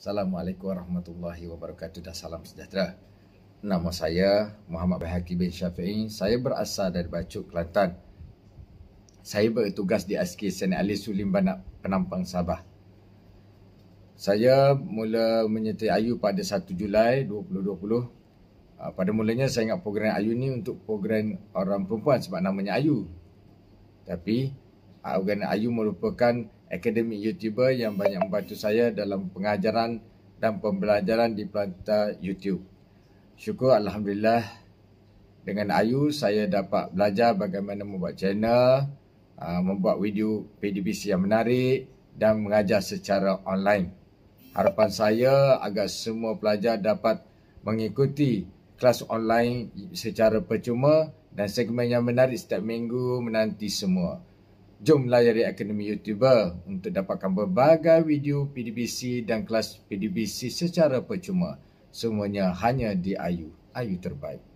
Assalamualaikum warahmatullahi wabarakatuh dan salam sejahtera. Nama saya Muhammad Bahaki bin Syafi'i. Saya berasal dari Bacuk, Kelantan. Saya bertugas di ASKI Sen Ali Sulim Banak Penampang Sabah. Saya mula menyertai Ayu pada 1 Julai 2020. Ah, pada mulanya saya ingat program Ayu ni untuk program orang perempuan sebab namanya Ayu. Tapi ah, program Ayu merupakan akademik YouTuber yang banyak membantu saya dalam pengajaran dan pembelajaran di pelantar YouTube. Syukur Alhamdulillah dengan Ayu saya dapat belajar bagaimana membuat channel, ah, membuat video PDBC yang menarik dan mengajar secara online. Harapan saya agar semua pelajar dapat mengikuti kelas online secara percuma dan segmen yang menarik setiap minggu menanti semua. Jom layari Akademi Youtuber untuk dapatkan berbagai video PDBC dan kelas PDBC secara percuma. Semuanya hanya di Ayu. Ayu terbaik.